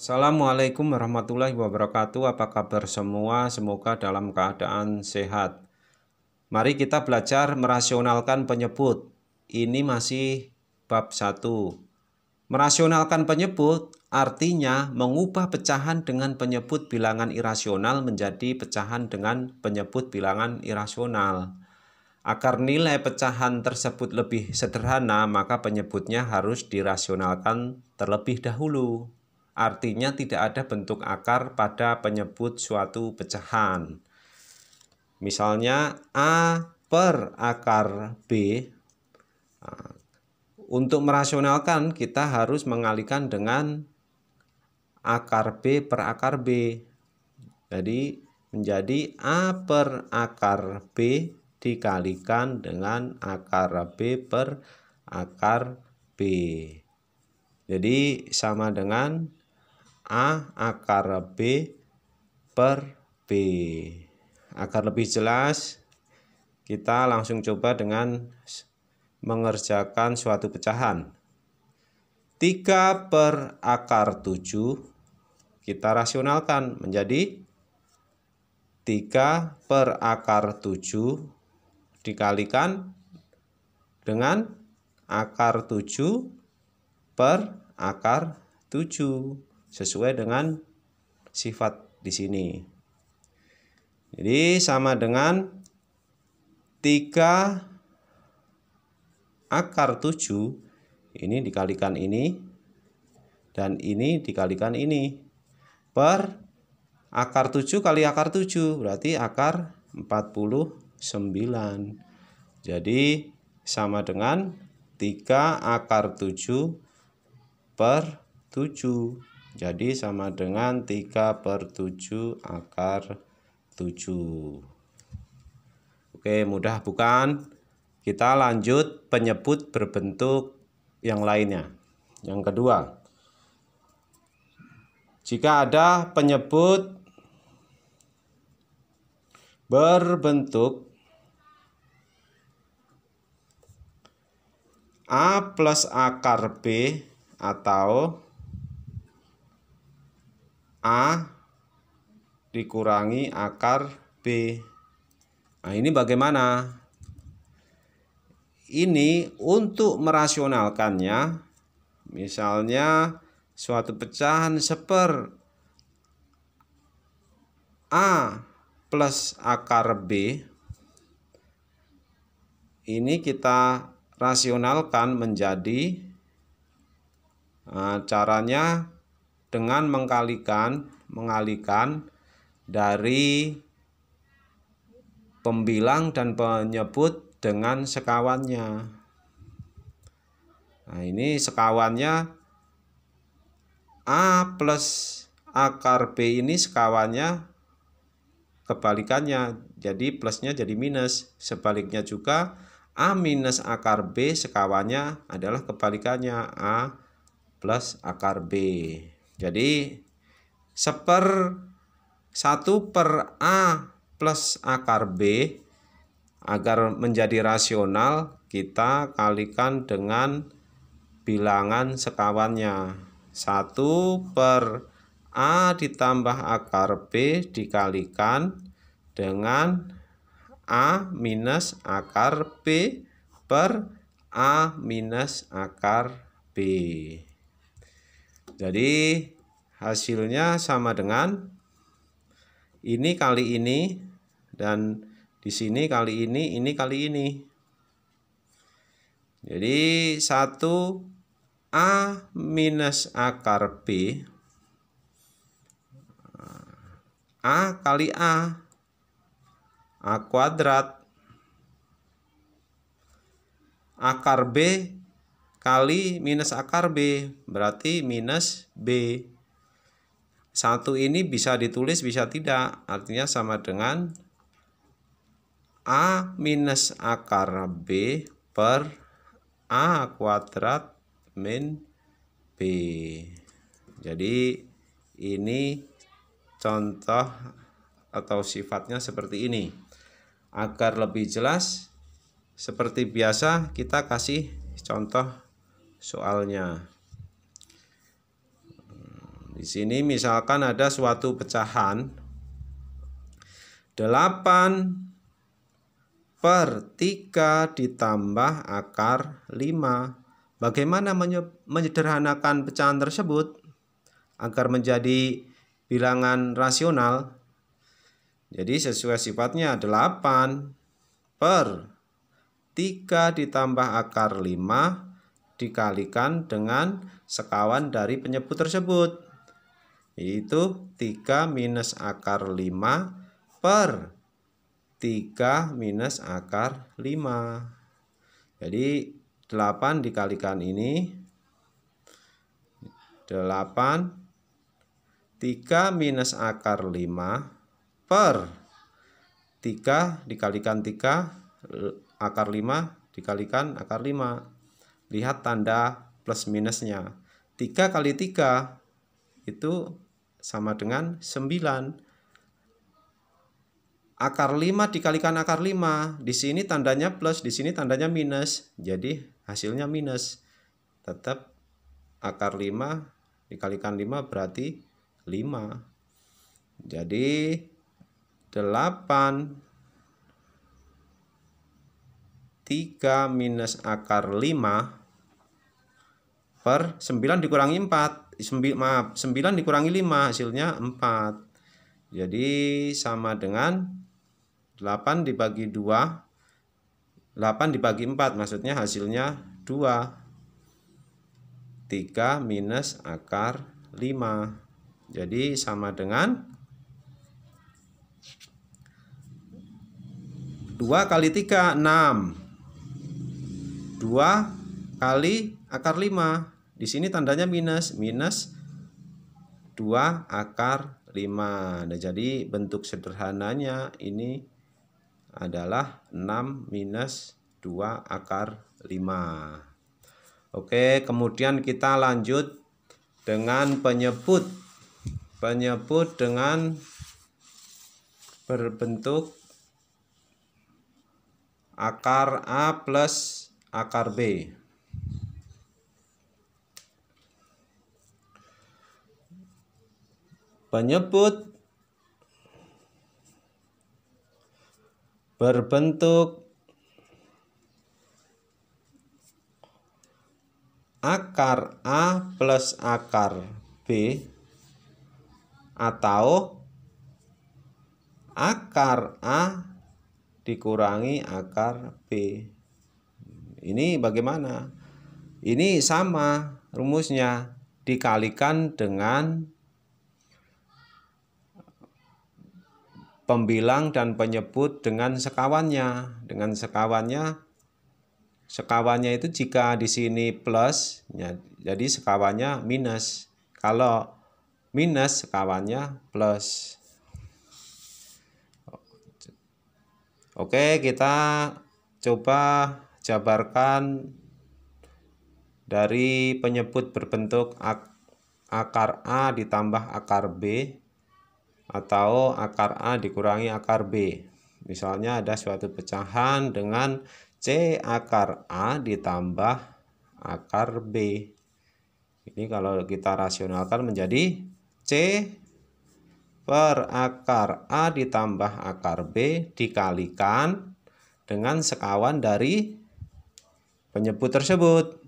Assalamualaikum warahmatullahi wabarakatuh. Apa kabar semua? Semoga dalam keadaan sehat. Mari kita belajar merasionalkan penyebut. Ini masih bab 1. Merasionalkan penyebut artinya mengubah pecahan dengan penyebut bilangan irasional menjadi pecahan dengan penyebut bilangan irasional. Agar nilai pecahan tersebut lebih sederhana, maka penyebutnya harus dirasionalkan terlebih dahulu artinya tidak ada bentuk akar pada penyebut suatu pecahan. Misalnya A per akar B. Nah, untuk merasionalkan kita harus mengalikan dengan akar B per akar B. Jadi menjadi A per akar B dikalikan dengan akar B per akar B. Jadi sama dengan A akar B per B. Agar lebih jelas, kita langsung coba dengan mengerjakan suatu pecahan. 3 per akar 7 kita rasionalkan menjadi 3 per akar 7 dikalikan dengan akar 7 per akar 7 sesuai dengan sifat di sini. Jadi sama dengan 3 akar 7 ini dikalikan ini dan ini dikalikan ini per akar 7 kali akar 7 berarti akar 49. Jadi sama dengan 3 akar 7 per 7. Jadi sama dengan 3 per 7 akar 7. Oke mudah bukan? Kita lanjut penyebut berbentuk yang lainnya. Yang kedua, jika ada penyebut berbentuk A plus akar B atau A dikurangi akar B. Nah, ini bagaimana? Ini untuk merasionalkannya, misalnya suatu pecahan seper A plus akar B, ini kita rasionalkan menjadi nah, caranya dengan mengkalikan mengalikan dari pembilang dan penyebut dengan sekawannya. Nah, ini sekawannya A plus akar B ini sekawannya kebalikannya. Jadi plusnya jadi minus. Sebaliknya juga A minus akar B sekawannya adalah kebalikannya A plus akar B. Jadi seper 1 per A plus akar B agar menjadi rasional kita kalikan dengan bilangan sekawannya 1 per A ditambah akar B dikalikan dengan A minus akar B per A minus akar B jadi hasilnya sama dengan ini kali ini dan di sini kali ini, ini kali ini. Jadi 1 A minus akar B A kali A A kuadrat akar B kali minus akar B berarti minus B satu ini bisa ditulis bisa tidak artinya sama dengan A minus akar B per A kuadrat min B jadi ini contoh atau sifatnya seperti ini agar lebih jelas seperti biasa kita kasih contoh soalnya. Hmm, di sini misalkan ada suatu pecahan 8 per 3 ditambah akar 5. Bagaimana menyederhanakan pecahan tersebut agar menjadi bilangan rasional? Jadi sesuai sifatnya 8 per 3 ditambah akar 5 dikalikan dengan sekawan dari penyebut tersebut yaitu 3 minus akar 5 per 3 minus akar 5 jadi 8 dikalikan ini 8 3 minus akar 5 per 3 dikalikan 3 akar 5 dikalikan akar 5 lihat tanda plus minusnya. 3 kali 3 itu sama dengan 9. Akar 5 dikalikan akar 5. Di sini tandanya plus, di sini tandanya minus. Jadi hasilnya minus. Tetap akar 5 dikalikan 5 berarti 5. Jadi 8 3 minus akar 5 per 9 dikurangi 4 9, maaf 9 dikurangi 5 hasilnya 4 jadi sama dengan 8 dibagi 2 8 dibagi 4 maksudnya hasilnya 2 3 minus akar 5 jadi sama dengan 2 kali 3 6 2 kali akar 5. Di sini tandanya minus, minus 2 akar 5. Nah, jadi bentuk sederhananya ini adalah 6 minus 2 akar 5. Oke, kemudian kita lanjut dengan penyebut. Penyebut dengan berbentuk akar A plus akar B. penyebut berbentuk akar A plus akar B atau akar A dikurangi akar B. Ini bagaimana? Ini sama rumusnya dikalikan dengan pembilang dan penyebut dengan sekawannya. Dengan sekawannya, sekawannya itu jika di sini plus, ya, jadi sekawannya minus. Kalau minus, sekawannya plus. Oke, kita coba jabarkan dari penyebut berbentuk akar A ditambah akar B atau akar A dikurangi akar B. Misalnya ada suatu pecahan dengan C akar A ditambah akar B. Ini kalau kita rasionalkan menjadi C per akar A ditambah akar B dikalikan dengan sekawan dari penyebut tersebut.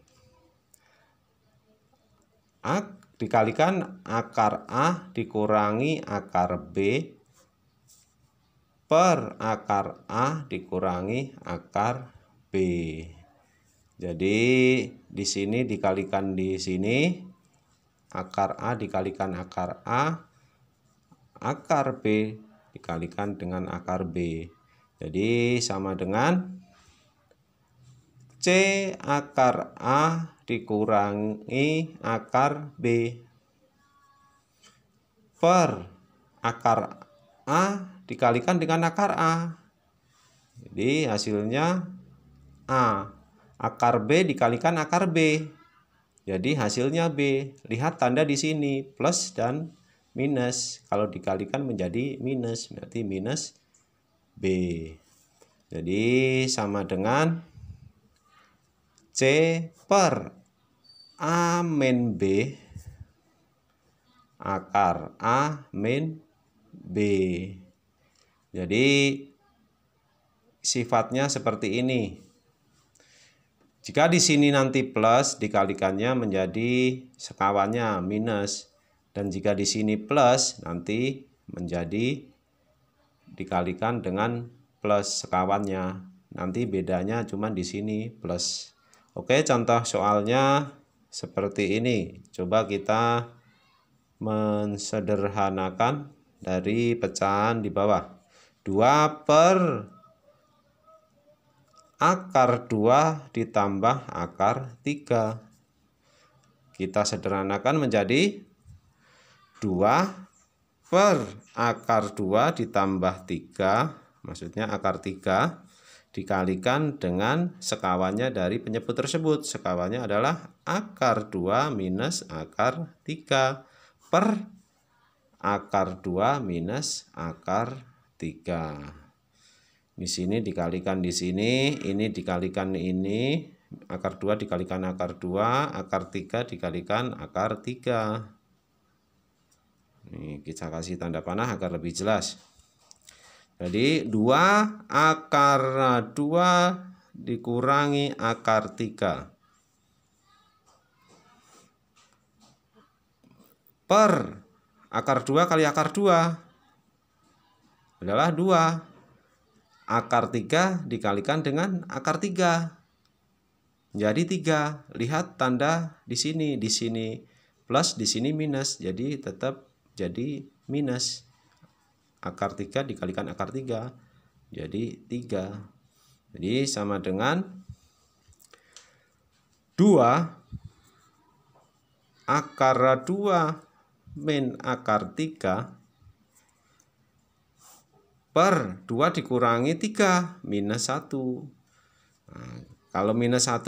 Akar dikalikan akar A dikurangi akar B per akar A dikurangi akar B. Jadi di sini dikalikan di sini akar A dikalikan akar A akar B dikalikan dengan akar B. Jadi sama dengan C akar A dikurangi akar B per akar A dikalikan dengan akar A jadi hasilnya A akar B dikalikan akar B jadi hasilnya B lihat tanda di sini plus dan minus kalau dikalikan menjadi minus berarti minus B jadi sama dengan c per A min B akar A min B jadi sifatnya seperti ini jika di sini nanti plus dikalikannya menjadi sekawannya minus dan jika di sini plus nanti menjadi dikalikan dengan plus sekawannya nanti bedanya cuma di sini plus Oke, contoh soalnya seperti ini. Coba kita mensederhanakan dari pecahan di bawah. 2 per akar 2 ditambah akar 3. Kita sederhanakan menjadi 2 per akar 2 ditambah 3. Maksudnya akar 3 dikalikan dengan sekawannya dari penyebut tersebut. Sekawannya adalah akar 2 minus akar 3 per akar 2 minus akar 3. Di sini dikalikan di sini, ini dikalikan ini, akar 2 dikalikan akar 2, akar 3 dikalikan akar 3. Ini kita kasih tanda panah agar lebih jelas. Jadi 2 akar 2 dikurangi akar 3. Per akar 2 kali akar 2 adalah 2. Akar 3 dikalikan dengan akar 3. Jadi 3. Lihat tanda di sini, di sini plus, di sini minus. Jadi tetap jadi minus akar 3 dikalikan akar 3 jadi 3 jadi sama dengan 2 akar 2 min akar 3 per 2 dikurangi 3 minus 1 nah, kalau minus 1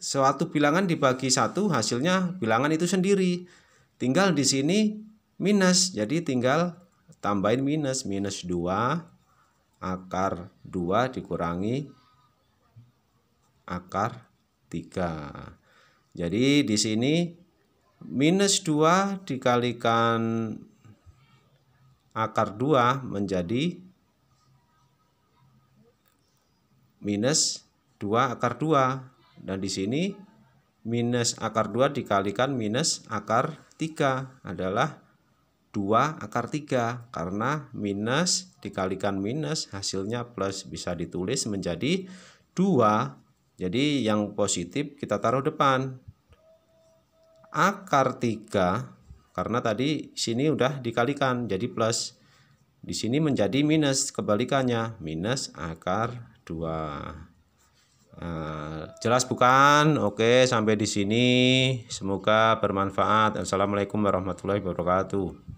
suatu bilangan dibagi 1 hasilnya bilangan itu sendiri tinggal di sini minus. Jadi tinggal tambahin minus. Minus 2 akar 2 dikurangi akar 3. Jadi di sini minus 2 dikalikan akar 2 menjadi minus 2 akar 2 dan di sini minus akar 2 dikalikan minus akar 3 adalah 2 akar 3 karena minus dikalikan minus hasilnya plus bisa ditulis menjadi 2 jadi yang positif kita taruh depan akar 3 karena tadi sini udah dikalikan jadi plus di sini menjadi minus kebalikannya minus akar 2 nah, eh, jelas bukan oke sampai di sini semoga bermanfaat assalamualaikum warahmatullahi wabarakatuh